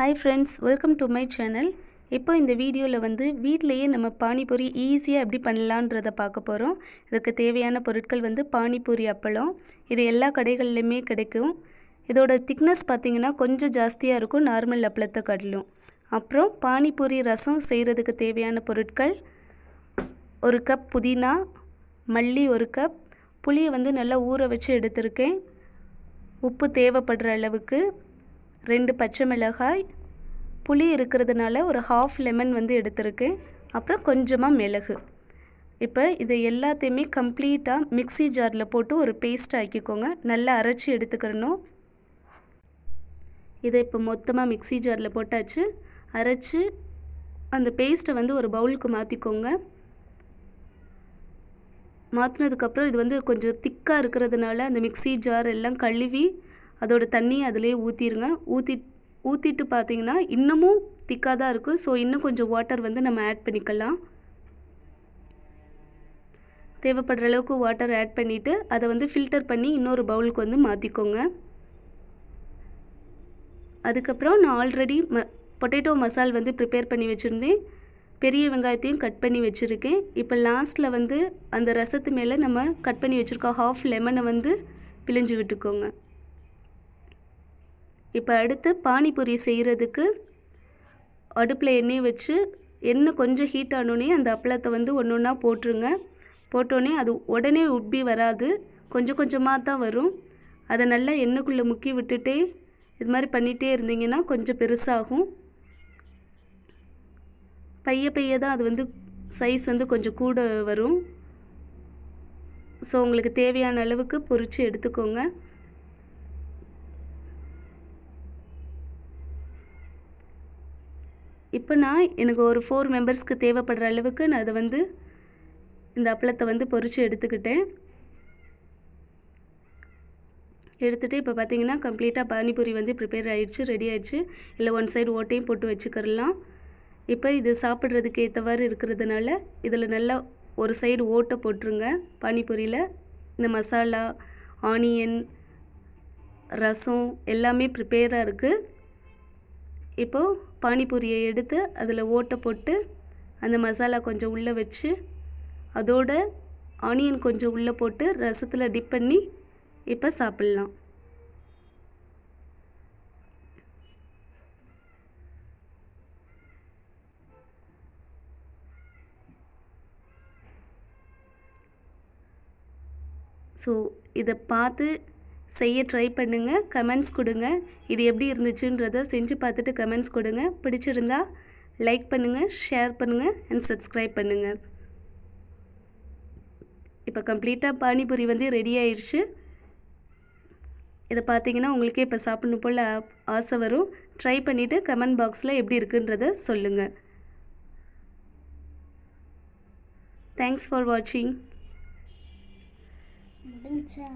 hi friends welcome to my channel இப்போ இந்த வீடியோவில் வந்து வீட்டிலையே நம்ம பானிபூரி ஈஸியாக எப்படி பண்ணலான்றதை பார்க்க போகிறோம் இதுக்கு தேவையான பொருட்கள் வந்து பானிபூரி அப்பளம் இது எல்லா கடைகள்லையுமே கிடைக்கும் இதோட திக்னஸ் பார்த்திங்கன்னா கொஞ்சம் ஜாஸ்தியாக இருக்கும் நார்மல் அப்பளத்தை கடலும் அப்புறம் பானிபூரி ரசம் செய்கிறதுக்கு தேவையான பொருட்கள் ஒரு கப் புதினா மல்லி ஒரு கப் புளியை வந்து நல்லா ஊற வச்சு எடுத்திருக்கேன் உப்பு தேவைப்படுற அளவுக்கு ரெண்டு பச்சை மிளகாய் புளி இருக்கிறதுனால ஒரு ஹாஃப் லெமன் வந்து எடுத்திருக்கேன் அப்புறம் கொஞ்சமாக மிளகு இப்போ இதை எல்லாத்தையுமே கம்ப்ளீட்டாக மிக்சி ஜாரில் போட்டு ஒரு பேஸ்ட் ஆக்கிக்கோங்க நல்லா அரைச்சி எடுத்துக்கிறணும் இதை இப்போ மொத்தமாக மிக்சி ஜாரில் போட்டாச்சு அரைச்சி அந்த பேஸ்ட்டை வந்து ஒரு பவுலுக்கு மாற்றிக்கோங்க மாற்றினதுக்கப்புறம் இது வந்து கொஞ்சம் திக்காக இருக்கிறதுனால அந்த மிக்சி ஜார் எல்லாம் கழுவி அதோட தண்ணி அதிலே ஊற்றிடுங்க ஊற்றி ஊற்றிட்டு பார்த்தீங்கன்னா இன்னமும் திக்காக தான் இருக்குது ஸோ இன்னும் கொஞ்சம் வாட்டர் வந்து நம்ம ஆட் பண்ணிக்கலாம் தேவைப்படுற அளவுக்கு வாட்டர் ஆட் பண்ணிவிட்டு அதை வந்து ஃபில்டர் பண்ணி இன்னொரு பவுலுக்கு வந்து மாற்றிக்கோங்க அதுக்கப்புறம் நான் ஆல்ரெடி ம பொட்டேட்டோ மசால் வந்து ப்ரிப்பேர் பண்ணி வச்சுருந்தேன் பெரிய வெங்காயத்தையும் கட் பண்ணி வச்சுருக்கேன் இப்போ லாஸ்ட்டில் வந்து அந்த ரசத்து மேலே நம்ம கட் பண்ணி வச்சுருக்கோம் ஹாஃப் லெமனை வந்து பிழிஞ்சு விட்டுக்கோங்க இப்போ அடுத்து பானிபூரி செய்கிறதுக்கு அடுப்பில் எண்ணெய் வச்சு எண்ணெய் கொஞ்சம் ஹீட் ஆனோடனே அந்த அப்பளத்தை வந்து ஒன்று ஒன்றா போட்டுருங்க போட்டோடனே அது உடனே உப்பி வராது கொஞ்சம் கொஞ்சமாக தான் வரும் அதை நல்லா எண்ணெய்க்குள்ளே முக்கி விட்டுட்டே இது மாதிரி பண்ணிகிட்டே இருந்தீங்கன்னா கொஞ்சம் பெருசாகும் பைய பைய தான் அது வந்து சைஸ் வந்து கொஞ்சம் கூட வரும் ஸோ உங்களுக்கு தேவையான அளவுக்கு பொறிச்சு எடுத்துக்கோங்க இப்போ நான் எனக்கு ஒரு ஃபோர் மெம்பர்ஸ்க்கு தேவைப்படுற அளவுக்கு நான் அதை வந்து இந்த அப்பளத்தை வந்து பொறிச்சு எடுத்துக்கிட்டேன் எடுத்துகிட்டு இப்போ பார்த்தீங்கன்னா கம்ப்ளீட்டாக பானிபூரி வந்து ப்ரிப்பேர் ஆகிடுச்சு ரெடி ஆகிடுச்சு இல்லை ஒன் சைடு ஓட்டையும் போட்டு வச்சுக்கிறலாம் இப்போ இது சாப்பிட்றதுக்கு ஏற்றவாறு இருக்கிறதுனால இதில் நல்லா ஒரு சைடு ஓட்டை போட்டுருங்க பானிபூரியில் இந்த மசாலா ஆனியன் ரசம் எல்லாமே ப்ரிப்பேராக இருக்குது இப்போது பானிபூரியை எடுத்து அதில் ஓட்டை போட்டு அந்த மசாலா கொஞ்சம் உள்ளே வச்சு அதோட ஆனியன் கொஞ்சம் உள்ளே போட்டு ரசத்தில் டிப் பண்ணி இப்போ சாப்பிட்லாம் ஸோ இதை பார்த்து செய்ய ட்ரை பண்ணுங்கள் கமெண்ட்ஸ் கொடுங்க இது எப்படி இருந்துச்சுன்றதை செஞ்சு பார்த்துட்டு கமெண்ட்ஸ் கொடுங்க பிடிச்சிருந்தா லைக் பண்ணுங்கள் ஷேர் பண்ணுங்கள் அண்ட் சப்ஸ்கிரைப் பண்ணுங்கள் இப்போ கம்ப்ளீட்டாக பானிபூரி வந்து ரெடி ஆயிடுச்சு இதை பார்த்தீங்கன்னா உங்களுக்கே இப்போ சாப்பிடணும் போல் ஆசை வரும் ட்ரை பண்ணிவிட்டு கமெண்ட் பாக்ஸில் எப்படி இருக்குன்றத சொல்லுங்கள் தேங்க்ஸ் ஃபார் வாட்சிங் முடிஞ்சா